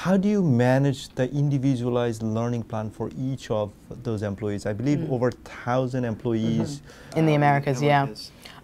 how do you manage the individualized learning plan for each of those employees? I believe mm. over 1,000 employees. Mm -hmm. In the um, Americas, yeah.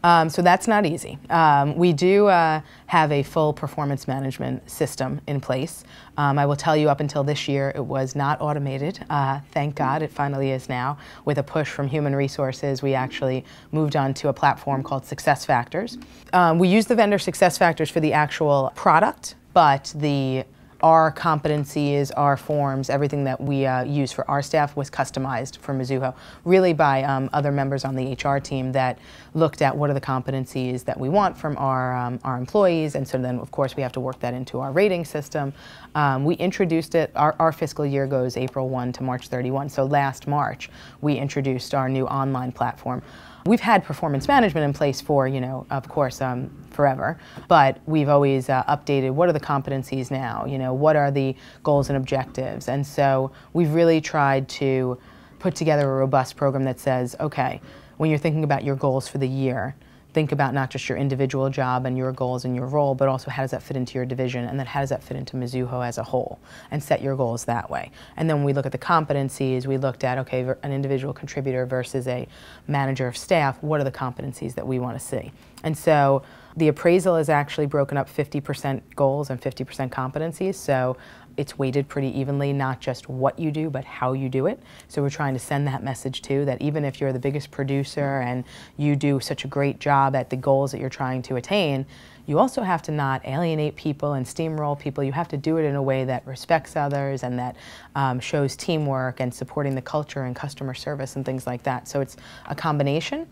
Um, so that's not easy. Um, we do uh, have a full performance management system in place. Um, I will tell you, up until this year, it was not automated. Uh, thank mm-hmm. God it finally is now. With a push from human resources, we actually moved on to a platform called Success Factors. Um, we use the vendor Success Factors for the actual product but the our competencies, our forms, everything that we uh, use for our staff was customized for Mizuho, really by um, other members on the HR team that looked at what are the competencies that we want from our, um, our employees, and so then of course we have to work that into our rating system. Um, we introduced it, our, our fiscal year goes April 1 to March 31, so last March we introduced our new online platform. We've had performance management in place for, you know, of course, um, forever. But we've always uh, updated what are the competencies now? You know, what are the goals and objectives? And so we've really tried to put together a robust program that says, okay, when you're thinking about your goals for the year, think about not just your individual job and your goals and your role, but also how does that fit into your division, and then how does that fit into Mizuho as a whole, and set your goals that way. And then when we look at the competencies, we looked at, okay, an individual contributor versus a manager of staff, what are the competencies that we want to see? And so the appraisal is actually broken up 50% goals and 50% competencies. So it's weighted pretty evenly, not just what you do, but how you do it. So we're trying to send that message too, that even if you're the biggest producer and you do such a great job at the goals that you're trying to attain, you also have to not alienate people and steamroll people. You have to do it in a way that respects others and that um, shows teamwork and supporting the culture and customer service and things like that. So it's a combination.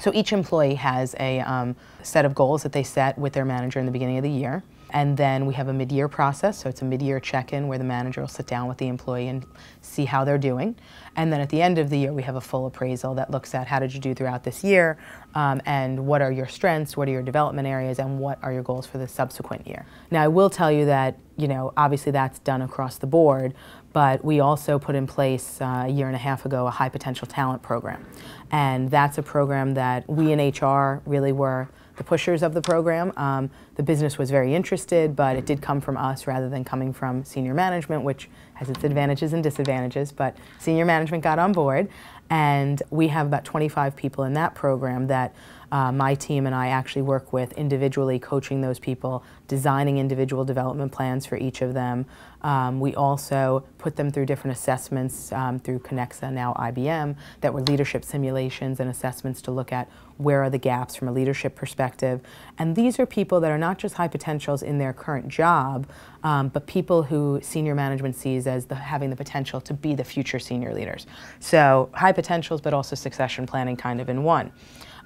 So each employee has a um, set of goals that they set with their manager in the beginning of the year. And then we have a mid-year process, so it's a mid-year check-in where the manager will sit down with the employee and see how they're doing. And then at the end of the year, we have a full appraisal that looks at how did you do throughout this year, um, and what are your strengths, what are your development areas, and what are your goals for the subsequent year. Now, I will tell you that you know obviously that's done across the board, but we also put in place uh, a year and a half ago a high potential talent program, and that's a program that we in HR really were the pushers of the program. Um, the business was very interested, but it did come from us rather than coming from senior management, which has its advantages and disadvantages. But senior management got on board, and we have about 25 people in that program that uh, my team and I actually work with individually coaching those people, designing individual development plans for each of them. Um, we also put them through different assessments um, through Connexa, now IBM, that were leadership simulations and assessments to look at where are the gaps from a leadership perspective. And these are people that are not just high potentials in their current job, um, but people who senior management sees as the, having the potential to be the future senior leaders. So high potentials, but also succession planning kind of in one.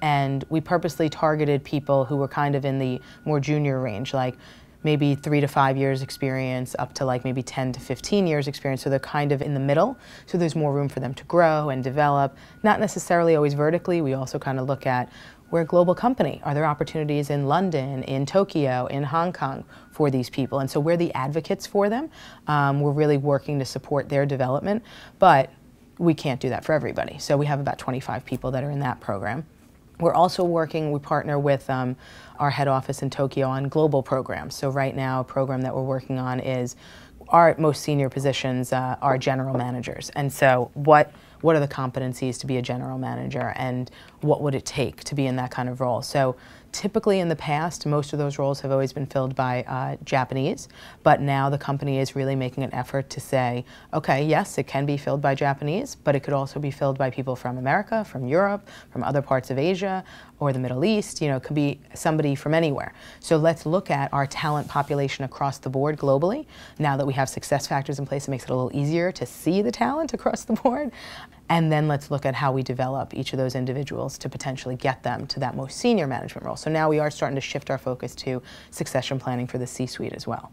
And we purposely targeted people who were kind of in the more junior range, like maybe three to five years experience up to like maybe 10 to 15 years experience so they're kind of in the middle so there's more room for them to grow and develop not necessarily always vertically we also kind of look at we're a global company are there opportunities in london in tokyo in hong kong for these people and so we're the advocates for them um, we're really working to support their development but we can't do that for everybody so we have about 25 people that are in that program we're also working, we partner with um, our head office in Tokyo on global programs. So right now, a program that we're working on is our most senior positions uh, are general managers. And so what, what are the competencies to be a general manager and what would it take to be in that kind of role? So typically in the past, most of those roles have always been filled by uh, Japanese, but now the company is really making an effort to say, okay, yes, it can be filled by Japanese, but it could also be filled by people from America, from Europe, from other parts of Asia, or the Middle East, you know, it could be somebody from anywhere. So let's look at our talent population across the board globally. Now that we have success factors in place, it makes it a little easier to see the talent across the board. And then let's look at how we develop each of those individuals to potentially get them to that most senior management role. So now we are starting to shift our focus to succession planning for the C suite as well.